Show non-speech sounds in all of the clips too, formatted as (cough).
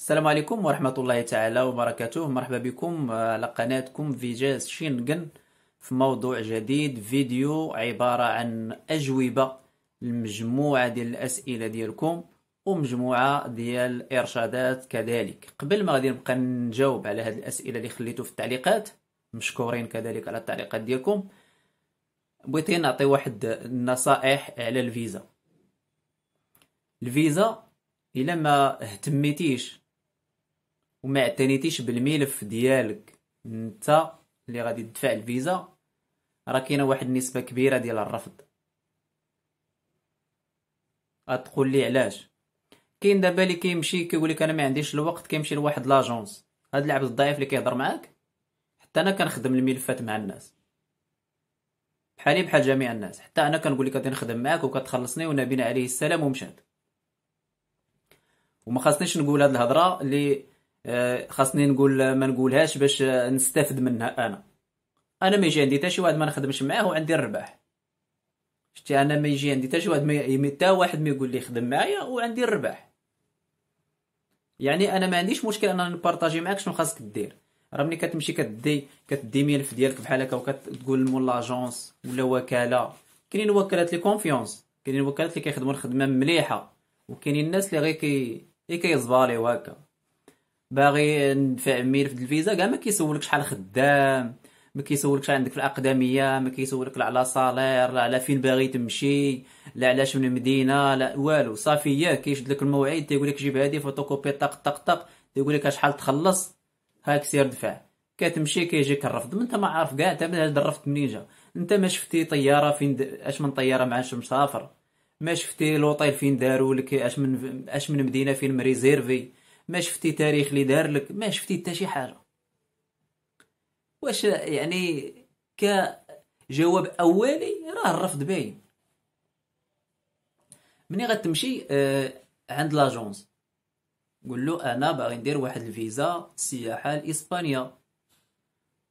السلام عليكم ورحمة الله تعالى وبركاته مرحبا بكم على آه، قناتكم فيجاز شينغن في موضوع جديد فيديو عبارة عن أجوبة لمجموعة ديال الأسئلة ديالكم ومجموعة ديال الإرشادات كذلك قبل ما غادي نبقى نجاوب على هاد الأسئلة اللي خليتو في التعليقات مشكورين كذلك على التعليقات ديالكم بغيت نعطي واحد النصائح على الفيزا الفيزا الا ما اهتميتيش وما اعتنيتيش بالملف ديالك انت اللي غادي تدفع الفيزا راه كاينه واحد النسبه كبيره ديال الرفض غتقول لي علاش كاين دابا اللي كيمشي كيقول لك انا ما عنديش الوقت كيمشي لواحد لاجونس هاد العبد الضعيف اللي كيهضر معاك حتى انا كنخدم الملفات مع الناس بحالي بحال جميع الناس حتى انا كنقول لك غادي نخدم معاك وكتخلصني ونبينا عليه السلام ومشات وما خاصنيش نقول هاد الهضره اللي آه، خاصني نقول آه، ما نقولهاش باش آه، نستافد منها انا انا ما يجي عندي حتى شي واحد ما نخدمش معاه وعندي الرباح شتي انا ما يجي عندي حتى شي واحد ما حتى واحد ما يقول لي خدم معايا وعندي الرباح يعني انا ما عنديش مشكل انا نبارطاجي معاك شنو خاصك دير راه ملي كتمشي كدي كدي ملف ديالك بحال هكا وكتقول مول لاجونس ولا وكاله كاينين وكالات لي كونفيونس كاينين وكالات اللي كيخدموا الخدمه مليحه وكاينين الناس اللي غير كي كيزباليو هكا باغي مير في الفيزا كاع ما كيسولك شحال خدام ما كيسولكش عندك في الاقدميه ما كيسولك لا على صالير لا على فين باغي تمشي لا علاش من المدينه لا والو صافي ياك كيشد لك الموعد تيقول لك جيب هادي فوتوكوبي طق طق طق تيقول لك شحال تخلص هاك سير دفع كتمشي كيجيك الرفض ما انت ما عارف كاع انت هذا الرفض منين جا انت ما شفتي طياره فين د... اش من طياره مع اش مسافر ما شفتي لوطيل فين داروا لك اش من اش من مدينه فين مريزيرفي ما شفتي تاريخ اللي دار لك ما شفتي حتى شي حاجه واش يعني كجواب اولي راه الرفض باين ملي غتمشي آه، عند لاجونس قول له انا باغي ندير واحد الفيزا سياحه لاسبانيا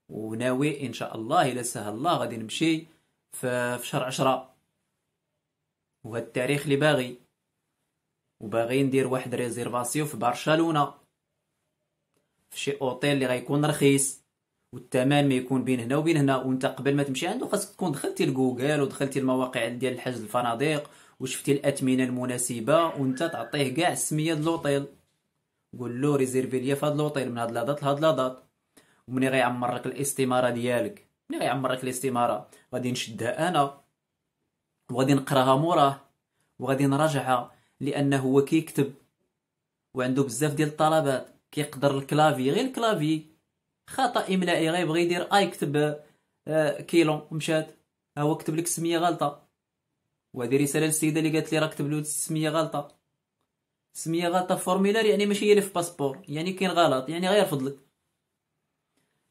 وناوي ان شاء الله الى سهل الله غادي نمشي في شهر عشرة وهذا التاريخ اللي باغي وباغي ندير واحد ريزيرفاسيون في برشلونه في شي اوتيل اللي غيكون رخيص والثمن ما يكون بين هنا وبين هنا وانت قبل ما تمشي عنده خاصك تكون دخلتي لجوجل ودخلتي المواقع ديال الحجز الفنادق وشفتي الاثمنه المناسبه وانت تعطيه كاع السميه ديال الاوتيل قول له ريزيرفي ليا فهاد هاد الاوتيل من هاد لاضات لهاد لاضات ومني غيعمر لك الاستماره ديالك ملي غيعمر لك الاستماره غادي نشدها انا وغادي نقراها موراه وغادي نراجعها لانه هو كيكتب وعنده بزاف ديال الطلبات كيقدر الكلافي غير الكلافي خطا املائي غيبغي يدير اي آه، كتب آه، كيلو مشات ها هو كتب لك سميه غلطه وهذه رساله للسيده اللي قالت لي راه كتب له سميه غلطه سميه غلطه فورميلار يعني ماشي هي اللي في باسبور يعني كاين غلط يعني غيرفض لك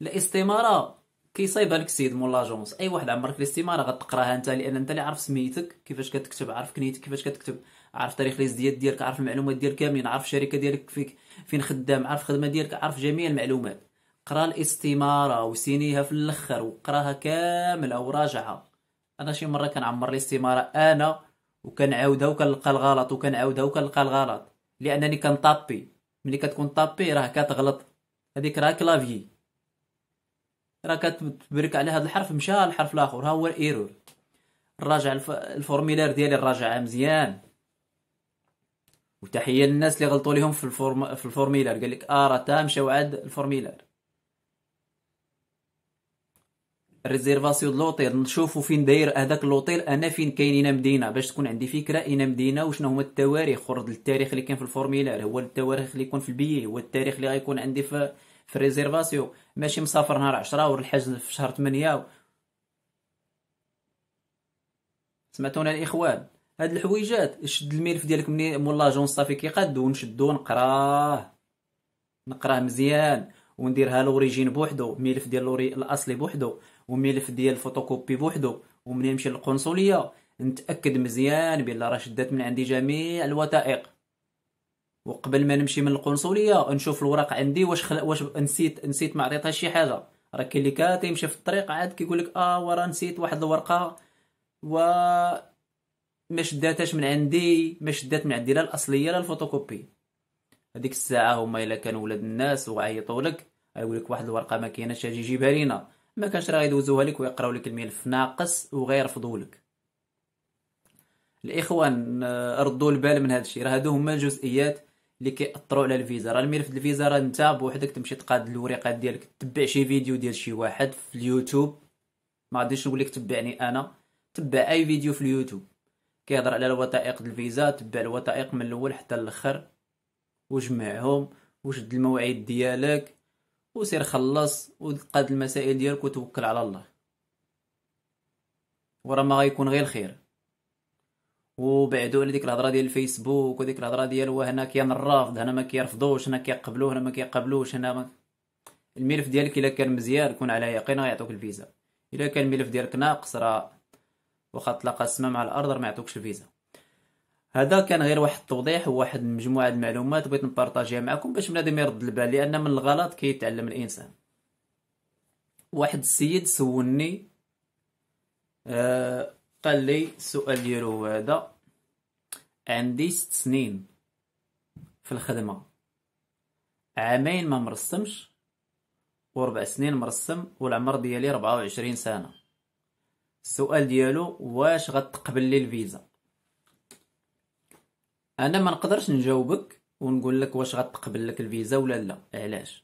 الاستماره كيصايبها لك السيد مول لاجونس اي واحد عمرك الاستماره غتقراها انت لان انت اللي عارف سميتك كيفاش كتكتب عارف كنيتك كيفاش كتكتب عارف تاريخ الازدياد ديالك عارف المعلومات ديالك كاملين عارف الشركه ديالك فيك فين خدام عارف الخدمه ديالك عارف جميع المعلومات قرا الاستماره وسينيها في الاخر وقراها كامله وراجعها انا شي مره كنعمر الاستماره انا وكنعاودها وكنلقى الغلط وكنعاودها وكنلقى الغلط لانني كنطابي ملي كتكون طابي راه كتغلط هذيك راه كلافي راه كتبرك على هذا الحرف مشى الحرف الاخر ها هو الايرور راجع الف... الفورميلار ديالي راجعها مزيان وتحيه للناس اللي غلطوا لهم في الفورم في الفورميلار قال لك آه، تا مشاو عاد الفورميلار ريزيرفاسيون لوطيل نشوفوا فين داير هذاك لوطيل انا فين كاينين مدينه باش تكون عندي فكره انا مدينه وشنو هما التواريخ خرج التاريخ اللي كان في الفورميلار هو التواريخ اللي يكون في البيي هو التاريخ اللي غيكون عندي في في الريزيرفاسيون ماشي مسافر نهار 10 ولا الحجز في شهر 8 سمعتونا الاخوان هاد الحويجات شد الملف ديالك مني مول لاجونس صافي كيقاد ونشدو نقراه نقراه مزيان ونديرها لوريجين بوحدو ملف ديال لوري الاصلي بوحدو وملف ديال الفوتوكوبي بوحدو ومنين نمشي للقنصليه نتاكد مزيان بلي راه شدات من عندي جميع الوثائق وقبل ما نمشي من القنصليه نشوف الوراق عندي واش خل... واش نسيت نسيت ما عطيتها شي حاجه راه كاين اللي كيمشي في الطريق عاد كيقول لك اه ورا نسيت واحد الورقه و ما شداتهاش من عندي ما شدات من عندي لا الاصليه لا الفوتوكوبي هذيك الساعه هما الا كانوا ولاد الناس وعيطوا لك لك واحد الورقه ما كايناش اجي جيبها لينا ما كانش راه يدوزوها لك ويقراو لك الملف ناقص وغير فضولك الاخوان آه، ردوا البال من هذا الشيء راه هادو هما الجزئيات اللي كيأثروا على الفيزا راه الملف ديال الفيزا راه انت بوحدك تمشي تقاد الوريقات ديالك تبع شي فيديو ديال شي واحد في اليوتيوب ما غاديش نقول لك تبعني انا تبع اي فيديو في اليوتيوب كيهضر على الوثائق الفيزا تبع الوثائق من الاول حتى الاخر وجمعهم وشد الموعد ديالك وسير خلص وقاد المسائل ديالك وتوكل على الله ورا ما غيكون غير الخير وبعدو على ديك الهضره ديال الفيسبوك وديك الهضره ديال وهنا كاين الرافض هنا ما كيرفضوش هنا كيقبلوه هنا ما كيقبلوش هنا ما... الملف ديالك الا كان مزيان كون على يقين غيعطوك الفيزا الا كان الملف ديالك ناقص راه واخا تلاقى السما مع الارض ما يعطوكش الفيزا هذا كان غير واحد التوضيح وواحد مجموعه المعلومات بغيت نبارطاجيها معكم باش بنادم يرد البال لان من الغلط كيتعلم الانسان واحد السيد سولني آه قال لي السؤال ديالو هذا عندي ست سنين في الخدمه عامين ما مرسمش وربع سنين مرسم والعمر ديالي وعشرين سنه السؤال ديالو واش غتقبل لي الفيزا انا ما نقدرش نجاوبك ونقول لك واش غتقبل لك الفيزا ولا لا علاش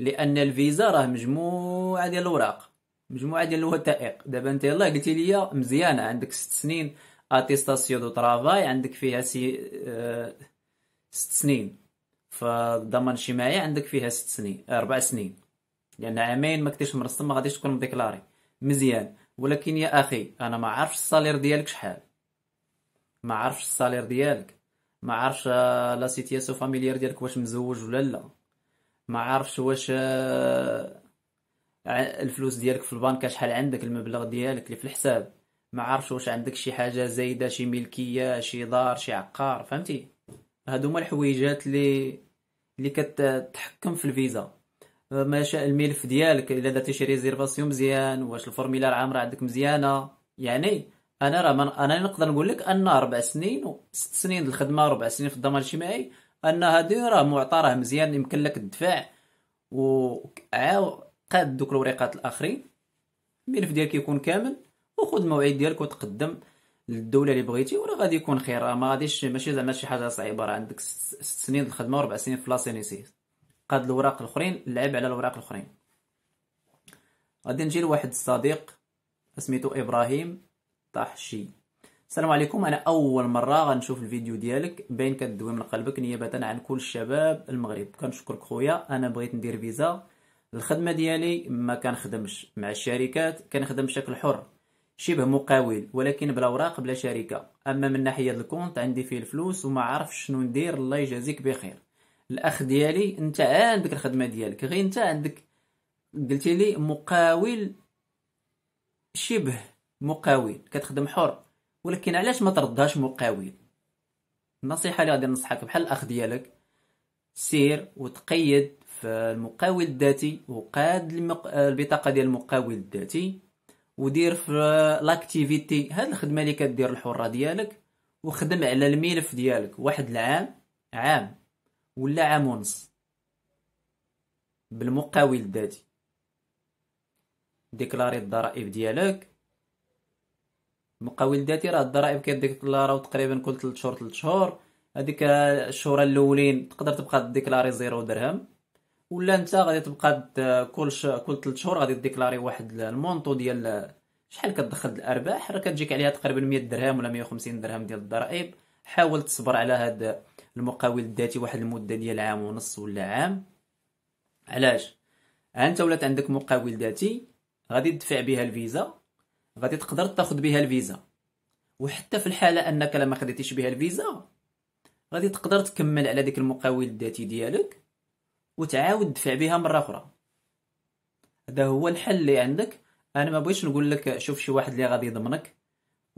لان الفيزا راه مجموعه ديال الاوراق مجموعه ديال الوثائق دابا انت يلاه قلتي لي مزيانه عندك 6 سنين اتيستاسيون دو طرافاي عندك فيها سي أه ست سنين فالضمان الاجتماعي عندك فيها ست سنين اربع سنين لان عامين ما كنتيش مرسم ما غاديش تكون مديكلاري مزيان ولكن يا اخي انا ما عارفش الصالير ديالك شحال ما عارفش الصالير ديالك ما عارفش آه، لا سيتياسيون فاميليير ديالك واش مزوج ولا لا ما عارفش واش آه، الفلوس ديالك في البنك شحال عندك المبلغ ديالك اللي في الحساب ما عارفش واش عندك شي حاجه زايده شي ملكيه شي دار شي عقار فهمتي هادو هما الحويجات اللي اللي كتحكم في الفيزا ماشاء الملف ديالك الا درتي شي ريزيرفاسيون مزيان واش الفورميلار عامره عندك مزيانه يعني انا راه من... انا نقدر نقول لك ان اربع سنين ست سنين الخدمه اربع سنين في الضمان الاجتماعي ان هادي راه معطى راه مزيان يمكن لك الدفاع و قاد دوك الوريقات الاخرين الملف ديالك يكون كامل وخذ الموعد ديالك وتقدم للدوله اللي بغيتي وراه غادي يكون خير ما غاديش ماشي زعما شي حاجه صعيبه راه عندك ست سنين الخدمه وربع سنين في لاسينيسيس قاد الوراق الاخرين لعب على الوراق الاخرين غادي نجي لواحد الصديق سميتو ابراهيم طحشي السلام عليكم انا اول مره غنشوف الفيديو ديالك باين كدوي من قلبك نيابه عن كل الشباب المغرب كنشكرك خويا انا بغيت ندير فيزا الخدمه ديالي ما كنخدمش مع الشركات كنخدم بشكل حر شبه مقاول ولكن بلا اوراق بلا شركه اما من ناحيه الكونت عندي فيه الفلوس وما عارف شنو ندير الله يجازيك بخير الاخ ديالي انت عندك الخدمه ديالك غير انت عندك قلتي لي مقاول شبه مقاول كتخدم حر ولكن علاش ما تردهاش مقاول النصيحه اللي غادي ننصحك بحال الاخ ديالك سير وتقيد في المقاول الذاتي وقاد المق... البطاقه ديال المقاول الذاتي ودير في لاكتيفيتي هاد الخدمه اللي كدير الحره ديالك وخدم على الملف ديالك واحد العام عام ولا عام ونص بالمقاول الذاتي ديكلاري الضرائب ديالك المقاول الذاتي راه الضرائب كيديكلاراو تقريبا كل 3 شهور 3 شهور هذيك الشهور الاولين تقدر تبقى ديكلاري زيرو درهم ولا انت غادي تبقى كل ش... كل 3 شهور غادي ديكلاري واحد المونطو ديال شحال كتدخل الارباح راه كتجيك عليها تقريبا 100 درهم ولا 150 درهم ديال الضرائب حاول تصبر على هذا المقاول الذاتي واحد المده ديال عام ونص ولا عام علاش انت ولات عندك مقاول ذاتي غادي تدفع بها الفيزا غادي تقدر تاخذ بها الفيزا وحتى في الحاله انك لما خديتيش بها الفيزا غادي تقدر تكمل على ديك المقاول الذاتي ديالك وتعاود تدفع بها مره اخرى هذا هو الحل اللي عندك انا ما بغيتش نقول لك شوف شي واحد اللي غادي يضمنك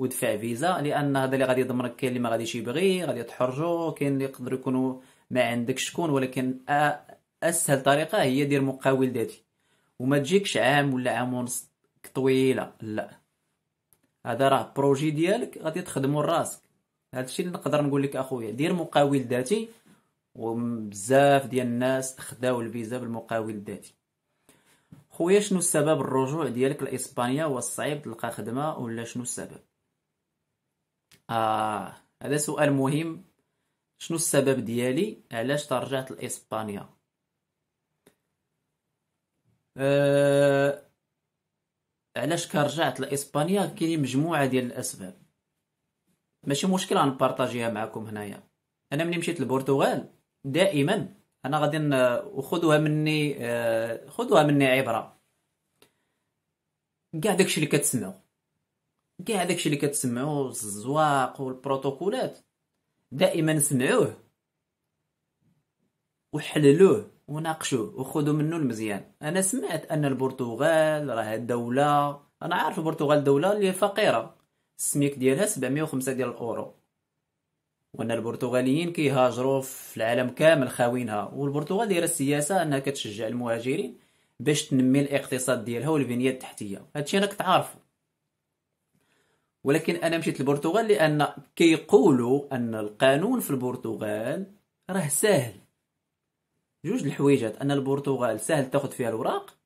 ودفع فيزا لان هذا اللي غادي يضمنك كاين اللي ما غاديش يبغي غادي تحرجو كاين اللي يقدر يكونوا ما عندك شكون ولكن اسهل طريقه هي دير مقاول ذاتي وما تجيكش عام ولا عام ونص طويله لا هذا راه بروجي ديالك غادي تخدمو راسك هذا الشيء اللي نقدر نقول لك اخويا دير مقاول ذاتي وبزاف ديال الناس خداو الفيزا بالمقاول الذاتي خويا شنو السبب الرجوع ديالك لاسبانيا والصعيب تلقى خدمه ولا شنو السبب آه هذا سؤال مهم شنو السبب ديالي علاش ترجعت لاسبانيا آه علاش كرجعت لاسبانيا كاينين مجموعه ديال الاسباب ماشي مشكل غنبارطاجيها معكم هنايا انا ملي مشيت للبرتغال دائما انا غادي وخذوها مني آه خذوها مني عبره كاع داكشي اللي كتسمعوا كاع داكشي اللي كتسمعوه الزواق والبروتوكولات دائما سمعوه وحللوه وناقشوه وخذوا منه المزيان انا سمعت ان البرتغال راه دوله انا عارف البرتغال دوله اللي فقيره السميك ديالها 705 ديال الاورو وان البرتغاليين كيهاجروا في العالم كامل خاوينها والبرتغال دايره السياسه انها كتشجع المهاجرين باش تنمي الاقتصاد ديالها والبنيه التحتيه هادشي راك تعرفه ولكن انا مشيت للبرتغال لان كيقولوا ان القانون في البرتغال راه ساهل جوج الحويجات ان البرتغال ساهل تاخذ فيها الوراق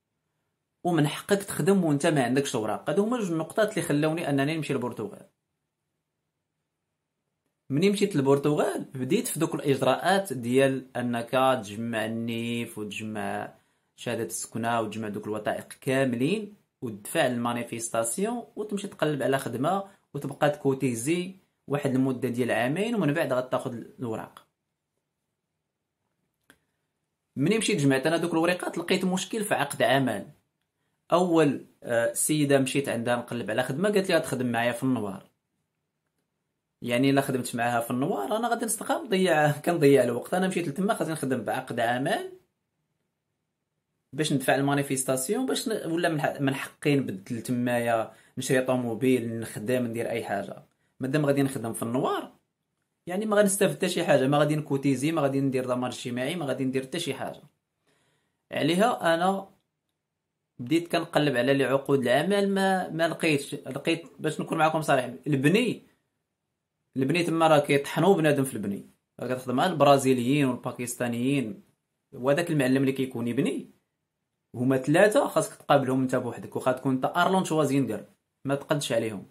ومن حقك تخدم وانت ما عندكش اوراق هادو هما جوج النقطات اللي خلاوني انني نمشي للبرتغال ملي مشيت للبرتغال بديت في دوك الاجراءات ديال انك تجمع النيف وتجمع شهاده السكنه وتجمع دوك الوثائق كاملين ودفع المانيفيستاسيون وتمشي تقلب على خدمه وتبقى تكوتيزي واحد المده ديال عامين ومن بعد غتاخذ الوراق ملي مشيت جمعت انا دوك الوريقات لقيت مشكل في عقد عمل اول آه، سيده مشيت عندها نقلب على خدمه قالت لي تخدم معايا في النوار يعني الا خدمت معاها في النوار انا غادي نستقى نضيع كنضيع الوقت انا مشيت لتما خاصني نخدم بعقد عمل باش ندفع المانيفيستاسيون باش ن... ولا من حقي نبدل تمايا نشري طوموبيل نخدم ندير اي حاجه مادام غادي نخدم في النوار يعني ما غنستافد حتى شي حاجه ما غادي نكوتيزي ما غادي ندير ضمان اجتماعي ما غادي ندير حتى شي حاجه عليها انا بديت كنقلب على لي عقود العمل ما ما لقيتش لقيت باش نكون معكم صريح البني البني تما راه كيطحنوا بنادم في البني راه كتخدم مع البرازيليين والباكستانيين وهذاك المعلم اللي كيكون يبني هما ثلاثه خاصك تقابلهم انت بوحدك وخا تكون انت ارلون دير ما تقدش عليهم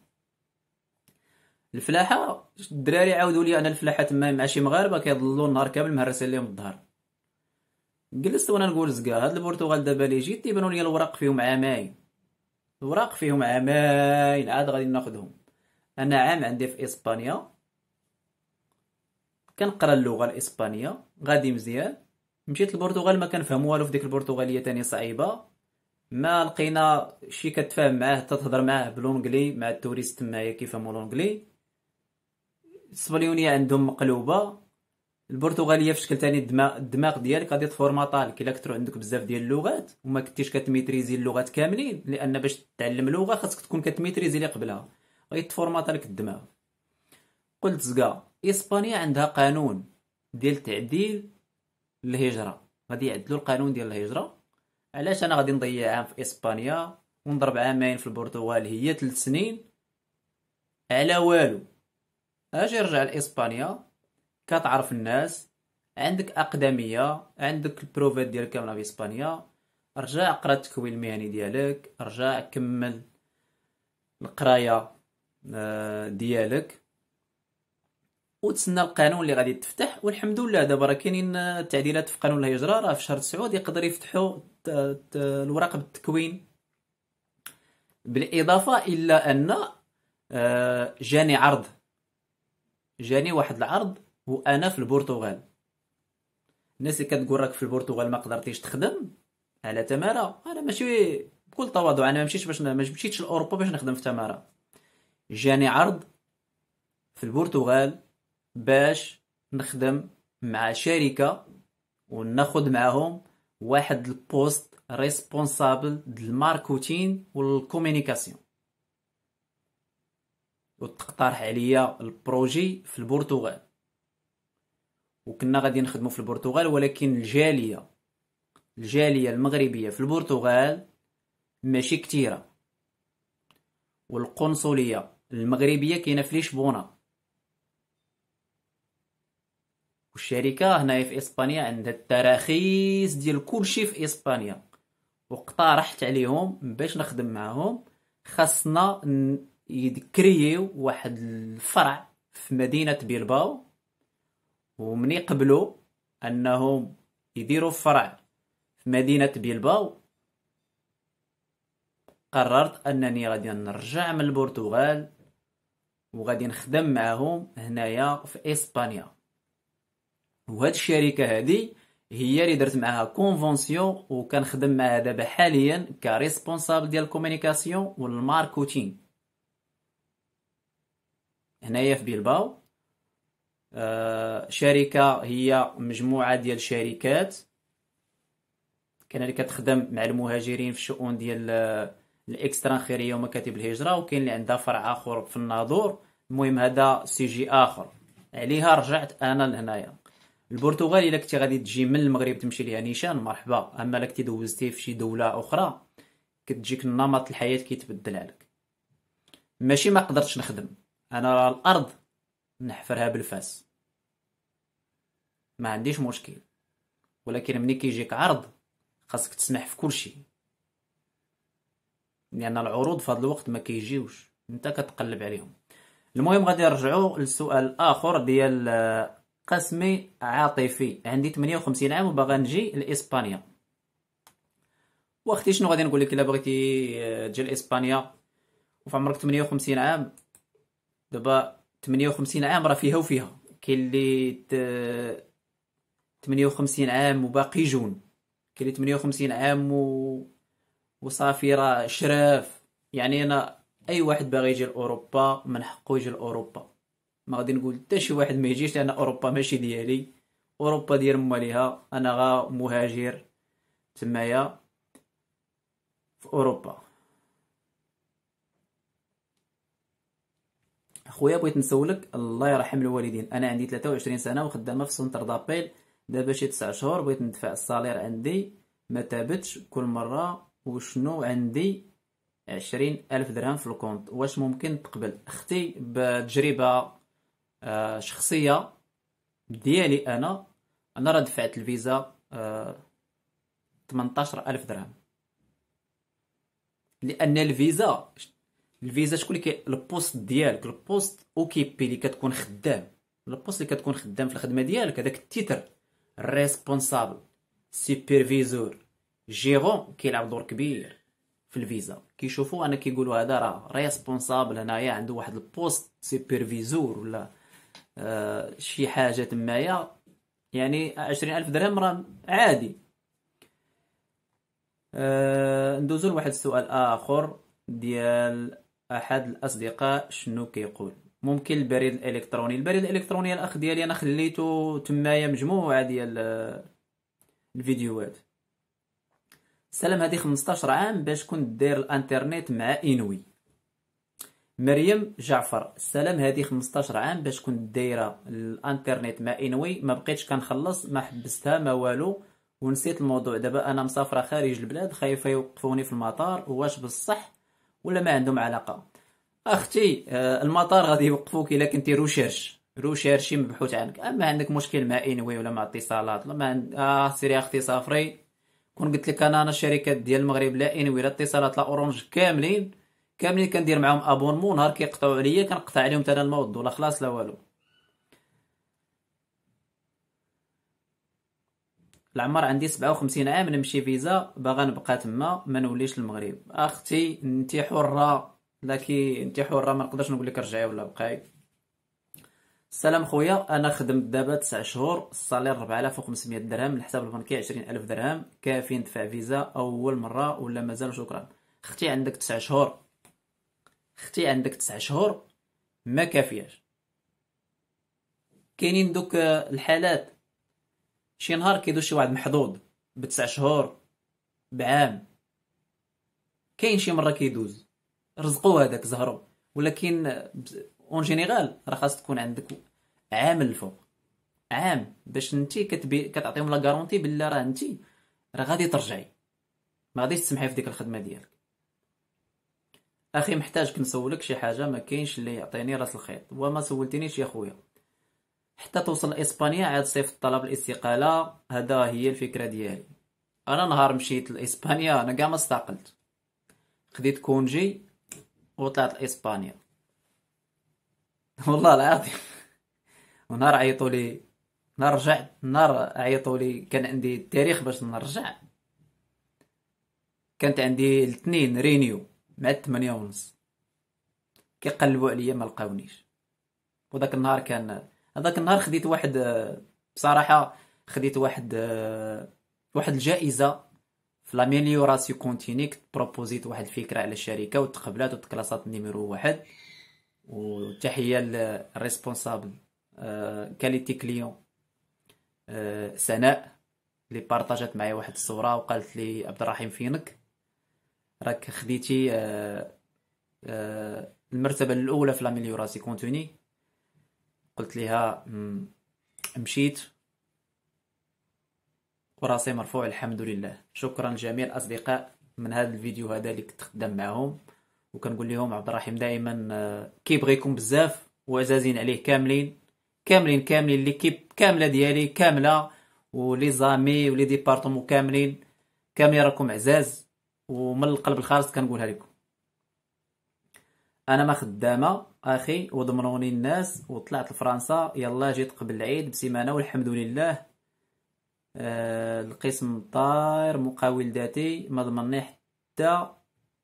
الفلاحه الدراري عاودوا لي انا الفلاحه تما مع شي مغاربه كيضلوا النهار كامل مهرسين لهم الظهر جلست وانا نقول زكا هاد البرتغال دابا لي جيت تيبانوا لي الوراق فيهم عامين الوراق فيهم عامين عاد غادي ناخذهم انا عام عندي في اسبانيا كنقرا اللغه الاسبانيه غادي مزيان مشيت للبرتغال ما كنفهم والو في ديك البرتغاليه تاني صعيبه ما لقينا شي كتفاهم معاه تتهضر معاه بالونجلي مع التوريست تمايا كيفهموا لونجلي السبليونيه عندهم مقلوبه البرتغاليه في شكل تاني الدماغ, الدماغ ديالك غادي تفورماطالك الا كثر عندك بزاف ديال اللغات وما كنتيش كتميتريزي اللغات كاملين لان باش تعلم لغه خاصك تكون كتميتريزي اللي قبلها لك الدماغ قلت زكا اسبانيا عندها قانون ديال التعديل الهجره غادي يعدلوا القانون ديال الهجره علاش انا غادي نضيع عام في اسبانيا ونضرب عامين في البرتغال هي ثلاث سنين على والو اجي رجع لاسبانيا كتعرف الناس عندك اقدميه عندك البروفات ديالك كامله في اسبانيا رجع قرا التكوين المهني ديالك رجع كمل القرايه آه، ديالك وتسنى القانون اللي غادي تفتح والحمد لله دابا راه كاينين التعديلات في قانون الهجره راه في شهر 9 يقدر يفتحوا الوراق بالتكوين بالاضافه الا ان آه، جاني عرض جاني واحد العرض وانا في البرتغال الناس اللي كتقول راك في البرتغال ما قدرتيش تخدم على تماره انا ماشي بكل تواضع انا ما مشيتش باش ما مشيتش لاوروبا باش نخدم في تماره جاني عرض في البرتغال باش نخدم مع شركة وناخد معاهم واحد البوست ريسبونسابل الماركتين والكومينيكاسيون وتقترح عليا البروجي في البرتغال وكنا غادي نخدمو في البرتغال ولكن الجالية الجالية المغربية في البرتغال ماشي كتيرة والقنصلية المغربية كاينة في لشبونة والشركه هنايا في اسبانيا عندها التراخيص ديال كلشي في اسبانيا واقترحت عليهم باش نخدم معاهم خاصنا يدكريو واحد الفرع في مدينه بيلباو ومن يقبلوا انهم يديروا فرع في مدينه بيلباو قررت انني غادي نرجع من البرتغال وغادي نخدم معاهم هنايا في اسبانيا وهاد الشركه هادي هي اللي درت معاها كونفونسيون وكنخدم معاها دابا حاليا كريسبونسابل ديال الكومونيكاسيون والماركوتين هنايا في بيلباو آه، شركه هي مجموعه ديال الشركات كاين اللي كتخدم مع المهاجرين في الشؤون ديال آه، الاكسترانخيريه ومكاتب الهجره وكاين اللي عندها فرع اخر في الناظور المهم هذا سي جي اخر عليها رجعت انا لهنايا البرتغال الا كنتي غادي تجي من المغرب تمشي ليها نيشان مرحبا اما الا كنتي دوزتي في شي دوله اخرى كتجيك نمط الحياه كيتبدل عليك ماشي ما قدرتش نخدم انا راه الارض نحفرها بالفاس ما عنديش مشكل ولكن ملي كيجيك عرض خاصك تسمح في كل شيء لان العروض في هذا الوقت ما كيجيوش انت كتقلب عليهم المهم غادي نرجعوا للسؤال الاخر ديال قسمي عاطفي عندي 58 عام وباغا نجي لاسبانيا واختي شنو غادي نقول لك الا بغيتي آه، تجي لاسبانيا وفي عمرك 58 عام دابا 58 عام راه فيها وفيها كاين اللي 58 عام وباقي جون كاين 58 عام و... وصافي راه شراف يعني انا اي واحد باغي يجي لاوروبا من حقه يجي لاوروبا ما غادي نقول حتى شي واحد ما يجيش لان اوروبا ماشي ديالي اوروبا ديال مواليها انا غا مهاجر تمايا في اوروبا خويا بغيت نسولك الله يرحم الوالدين انا عندي 23 سنه وخدامه في سنتر دابيل دابا شي 9 شهور بغيت ندفع الصالير عندي ما تابتش كل مره وشنو عندي عشرين ألف درهم في الكونت واش ممكن تقبل أختي بتجربة آه، شخصيه ديالي انا انا راه دفعت الفيزا آه الف درهم لان الفيزا الفيزا شكون اللي البوست ديالك البوست اوكيبي اللي كتكون خدام البوست اللي كتكون خدام في الخدمه ديالك هذاك التيتر ريسبونسابل سوبرفيزور جيرون كيلعب دور كبير في الفيزا كيشوفوا انا كيقولوا هذا راه ريسبونسابل هنايا عنده واحد البوست سوبرفيزور ولا آه، شي حاجه تمايا يعني عشرين ألف درهم راه عادي آه، ندوزو لواحد السؤال اخر ديال احد الاصدقاء شنو كيقول ممكن البريد الالكتروني البريد الالكتروني الاخ ديالي انا خليته تمايا مجموعه ديال آه، الفيديوهات سلام هذه 15 عام باش كنت دير الانترنت مع انوي مريم جعفر السلام هذه 15 عام باش كنت دايره الانترنت مع انوي ما بقيتش كنخلص ما حبستها ما والو ونسيت الموضوع دابا انا مسافره خارج البلاد خايفه يوقفوني في المطار واش بصح ولا ما عندهم علاقه اختي آه، المطار غادي يوقفوك الا كنتي روشيرش روشيرشي مبحوث عنك اما عندك مشكل مع انوي ولا مع اتصالات ما عند... اه سيري اختي صافري كون قلت لك انا انا الشركات ديال المغرب لا انوي لا اتصالات لا اورانج كاملين كاملين كندير معاهم ابونمون نهار كيقطعوا عليا كنقطع عليهم حتى المود ولا خلاص لا والو العمر عندي 57 عام نمشي فيزا باغا نبقى تما ما نوليش المغرب اختي انت حره لكن انت حره ما نقدرش نقول لك رجعي ولا بقاي السلام خويا انا خدمت دابا 9 شهور الصالير 4500 درهم الحساب البنكي 20000 درهم كافي ندفع فيزا اول مره ولا مازال شكرا اختي عندك 9 شهور اختي عندك تسع شهور ما كافياش كاينين دوك الحالات شي نهار كيدوز شي واحد محظوظ بتسع شهور بعام كاين شي مره كيدوز رزقو هذاك زهرو ولكن اون جينيرال راه خاص تكون عندك عام الفوق عام باش انت كتبي كتعطيهم لا غارونتي بلي راه انت راه غادي ترجعي ما غاديش تسمحي في ديك الخدمه ديالك اخي محتاجك نسولك شي حاجه ما كاينش اللي يعطيني راس الخيط وما سولتنيش يا خويا حتى توصل لاسبانيا عاد صيفط طلب الاستقاله هذا هي الفكره ديالي انا نهار مشيت لاسبانيا انا كاع ما استقلت خديت كونجي وطلعت لاسبانيا (laughs) والله العظيم ونهار عيطوا لي نهار رجعت نهار عيطوا لي كان عندي التاريخ باش نرجع كانت عندي الاثنين رينيو مع الثمانية ونص كيقلبوا عليا ما لقاونيش وذاك النهار كان هذاك النهار خديت واحد بصراحة خديت واحد واحد الجائزة في لاميليوراسيو كونتينيك بروبوزيت واحد الفكرة على الشركة وتقبلات وتكلاصات نيميرو واحد وتحية للريسبونسابل كاليتي كليون سناء اللي بارطاجات معايا واحد الصورة وقالت لي عبد الرحيم فينك راك خديتي آه، آه، المرتبه الاولى في لاميليوراسي كونتوني قلت لها مشيت وراسي مرفوع الحمد لله شكرا لجميع الاصدقاء من هذا الفيديو هذا اللي كنت خدام معاهم وكنقول لهم عبد الرحيم دائما آه، كيبغيكم بزاف وعزازين عليه كاملين كاملين كاملين ليكيب كامله ديالي كامله ولي زامي ولي ديبارتمون كاملين كاملين راكم عزاز ومن القلب الخالص كنقولها لكم انا ما خدامه اخي وضمروني الناس وطلعت لفرنسا يلا جيت قبل العيد بسيمانه والحمد لله آه القسم طاير مقاول ذاتي ما ضمنني حتى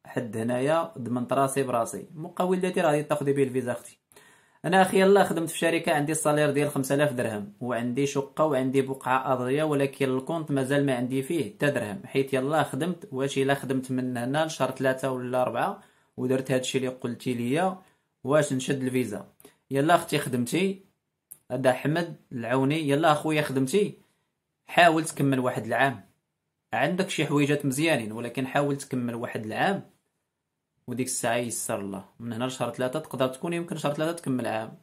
حد هنايا ضمنت راسي براسي مقاول ذاتي راه تاخدي به الفيزا اختي انا اخي الله خدمت في شركه عندي الصالير ديال 5000 درهم وعندي شقه وعندي بقعه ارضيه ولكن الكونت مازال ما عندي فيه حتى درهم حيت يلا خدمت واش الا خدمت من هنا لشهر ثلاثة ولا أربعة ودرت هادشي اللي قلتي ليا واش نشد الفيزا يلا اختي خدمتي هذا احمد العوني يلا اخويا خدمتي حاول تكمل واحد العام عندك شي حويجات مزيانين ولكن حاول تكمل واحد العام وديك الساعه يسر الله من هنا لشهر ثلاثة تقدر تكون يمكن شهر ثلاثة تكمل عام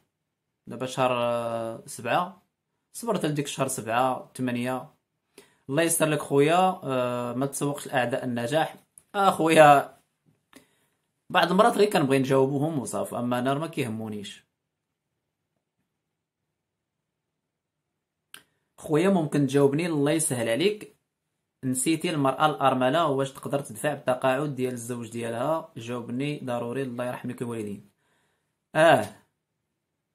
دابا شهر آه، سبعة صبرت لديك شهر سبعة ثمانية الله يسر لك خويا آه، ما تسوقش لاعداء النجاح اخويا آه، بعض المرات غير كنبغي نجاوبهم وصافي اما انا ما كيهمونيش خويا ممكن تجاوبني الله يسهل عليك نسيتي المرأة الأرملة واش تقدر تدفع التقاعد ديال الزوج ديالها جاوبني ضروري الله يرحمك الوالدين اه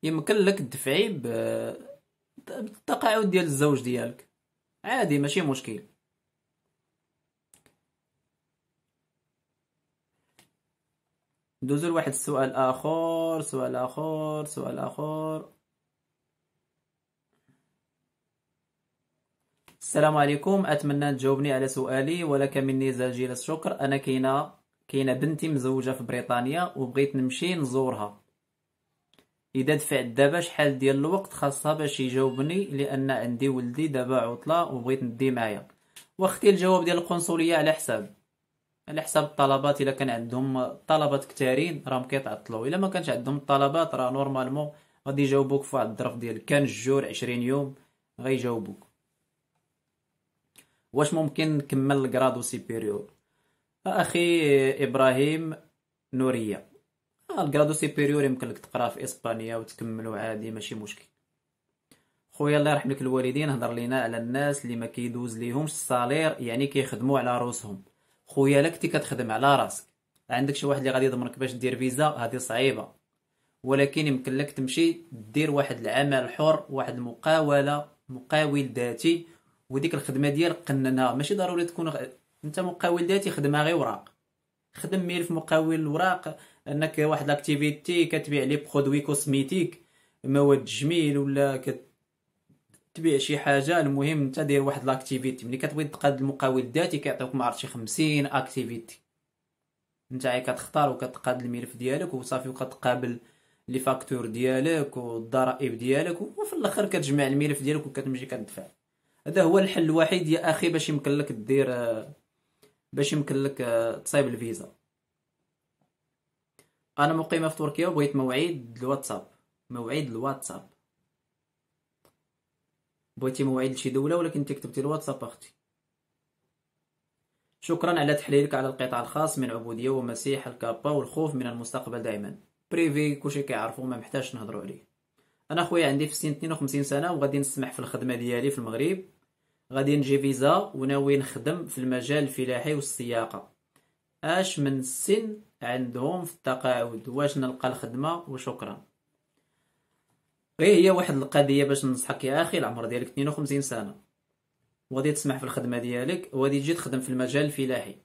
يمكن لك تدفعي بالتقاعد ديال الزوج ديالك عادي ماشي مشكل ندوزو لواحد السؤال اخر سؤال اخر سؤال اخر السلام عليكم اتمنى تجاوبني على سؤالي ولك مني زاجيل الشكر انا كاينه كاينه بنتي مزوجه في بريطانيا وبغيت نمشي نزورها اذا دفعت دابا شحال ديال الوقت خاصها باش يجاوبني لان عندي ولدي دابا عطله وبغيت ندي معايا واختي الجواب ديال القنصليه على حساب على حساب الطلبات الا كان عندهم طلبات كثارين راهم كيتعطلوا الا ما كانش عندهم الطلبات راه نورمالمون غادي يجاوبوك في واحد الظرف ديال كان جور 20 يوم غيجاوبوك واش ممكن نكمل الكرادو سيبيريور اخي ابراهيم نوريه الكرادو سيبيريور يمكن لك تقرا في اسبانيا وتكملو عادي ماشي مشكل خويا الله يرحم لك الوالدين هضر لينا على الناس اللي ما كيدوز ليهمش الصالير يعني كيخدموا على روسهم خويا لك تي كتخدم على راسك عندك شي واحد اللي غادي يضمنك باش دير فيزا هذه صعيبه ولكن يمكن لك تمشي دير واحد العمل حر واحد المقاوله مقاول ذاتي وديك الخدمه ديالك قننها ماشي ضروري تكون غ... انت مقاول ذاتي خدمها غير وراق خدم ملف مقاول الوراق انك واحد لاكتيفيتي كتبيع لي برودوي كوسميتيك مواد جميل ولا كتبيع شي حاجه المهم انت داير واحد لاكتيفيتي ملي كتبغي تقاد المقاول الذاتي كيعطيوك ما عرفتش شي 50 اكتيفيتي انت عي كتختار وكتقاد الملف ديالك وصافي وكتقابل لي فاكتور ديالك والضرائب ديالك وفي الاخر كتجمع الملف ديالك وكتمشي كتدفع هذا هو الحل الوحيد يا اخي باش يمكن لك دير باش يمكن لك تصايب الفيزا انا مقيمه في تركيا وبغيت موعد الواتساب موعد الواتساب بغيتي موعد لشي دوله ولكن تكتبتي كتبتي الواتساب اختي شكرا على تحليلك على القطاع الخاص من عبوديه ومسيح الكابا والخوف من المستقبل دائما بريفي كلشي كيعرفو ما محتاجش نهضروا عليه انا خويا عندي في السن 52 سنه وغادي نسمح في الخدمه ديالي في المغرب غادي نجي فيزا وناوي نخدم في المجال الفلاحي والسياقه اش من السن عندهم في التقاعد واش نلقى الخدمه وشكرا غير إيه، هي واحد القضيه باش ننصحك يا اخي العمر ديالك 52 سنه وغادي تسمح في الخدمه ديالك وغادي تجي تخدم في المجال الفلاحي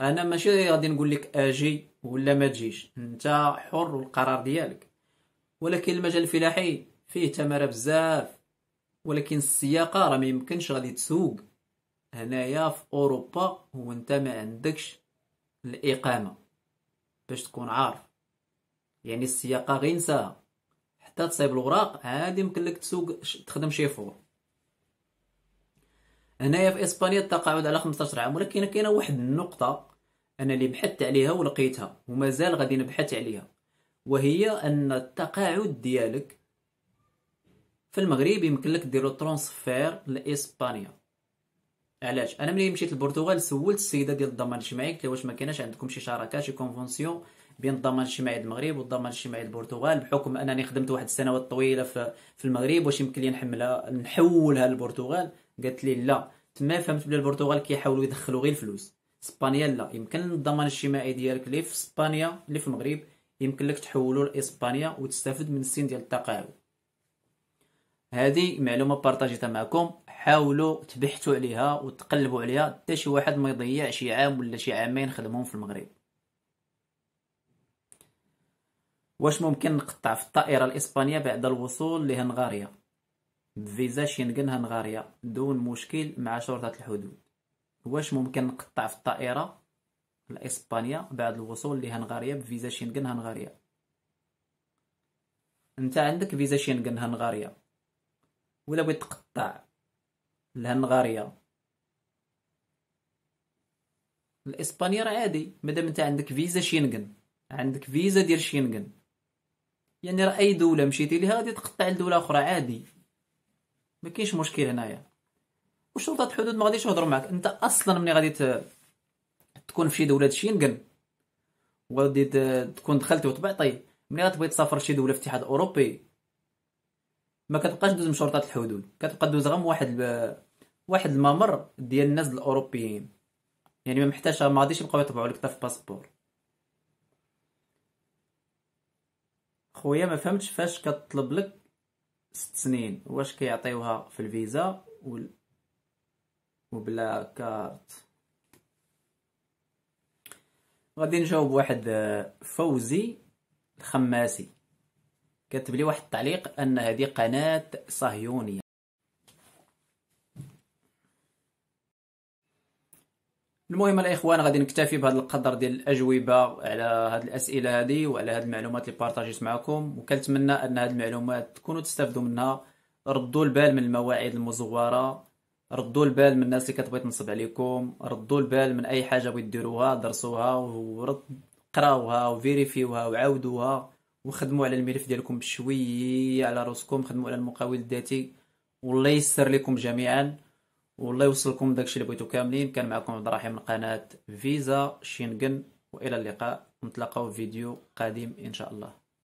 انا ماشي غادي نقول لك اجي ولا ما تجيش انت حر والقرار ديالك ولكن المجال الفلاحي فيه تمارا بزاف ولكن السياقه راه ميمكنش يمكنش غادي تسوق هنايا في اوروبا هو انت ما عندكش الاقامه باش تكون عارف يعني السياقه غير نساها حتى تصيب الوراق عادي يمكن لك تسوق تخدم شي فور هنايا في اسبانيا التقاعد على 15 عام ولكن كاينه واحد النقطه انا اللي بحثت عليها ولقيتها ومازال غادي نبحث عليها وهي ان التقاعد ديالك في المغرب يمكن لك ديرو ترونسفير لاسبانيا علاش انا ملي مشيت للبرتغال سولت السيده ديال الضمان الاجتماعي قلت واش ما كاينش عندكم شي شراكه شي كونفونسيون بين الضمان الاجتماعي المغرب والضمان الاجتماعي البرتغال بحكم انني خدمت واحد السنوات طويله في, في المغرب واش يمكن لي نحملها نحولها للبرتغال قالت لي لا تما فهمت بلي البرتغال كيحاولوا يدخلوا غير الفلوس اسبانيا لا يمكن الضمان الاجتماعي ديالك اللي في اسبانيا اللي في المغرب يمكن لك تحولو لاسبانيا وتستافد من السن ديال التقاعد هذه معلومه بارطاجيتها معكم حاولوا تبحثوا عليها وتقلبوا عليها حتى شي واحد ما يضيع شي عام ولا شي عامين خدمهم في المغرب واش ممكن نقطع في الطائره الاسبانيه بعد الوصول لهنغاريا بفيزا شينغن هنغاريا دون مشكل مع شرطه الحدود واش ممكن نقطع في الطائره لإسبانيا بعد الوصول لهنغاريا بفيزا شينغن هنغاريا انت عندك فيزا شينغن هنغاريا ولا بغيت تقطع لهنغاريا الاسبانيا راه عادي مادام انت عندك فيزا شينغن عندك فيزا ديال شينغن يعني راه اي دوله مشيتي ليها غادي تقطع لدوله اخرى عادي ما كاينش مشكل هنايا وشرطه الحدود ما غاديش يهضروا معك انت اصلا ملي غادي تكون في شي دوله شينغن وغادي تكون دخلتي وطبعتي طيب، ملي غتبغي تسافر شي دوله في الاتحاد الاوروبي ما كتبقاش دوز من الحدود كتبقى دوز غير واحد ب... واحد الممر ديال الناس الاوروبيين يعني ما محتاجش ما غاديش يبقاو يطبعوا لك حتى في الباسبور خويا ما فهمتش فاش كطلب لك ست سنين واش كيعطيوها في الفيزا وال... وبلا كارت غادي نجاوب واحد آه، فوزي الخماسي كتب لي واحد التعليق ان هذه قناه صهيونيه المهم الاخوان غادي نكتفي بهذا القدر ديال الاجوبه على هذه الاسئله هذه وعلى هذه المعلومات اللي بارطاجيت معكم وكنتمنى ان هذه المعلومات تكونوا تستافدوا منها ردوا البال من المواعيد المزوره ردوا البال من الناس اللي كتبغي تنصب عليكم ردوا البال من اي حاجه بغيت ديروها درسوها ورد قراوها وفيريفيوها وعاودوها وخدموا على الملف ديالكم بشويه على راسكم خدموا على المقاول الذاتي والله يسر لكم جميعا والله يوصلكم داكشي اللي بغيتو كاملين كان معكم عبد الرحيم من قناه فيزا شينغن والى اللقاء نتلاقاو في فيديو قادم ان شاء الله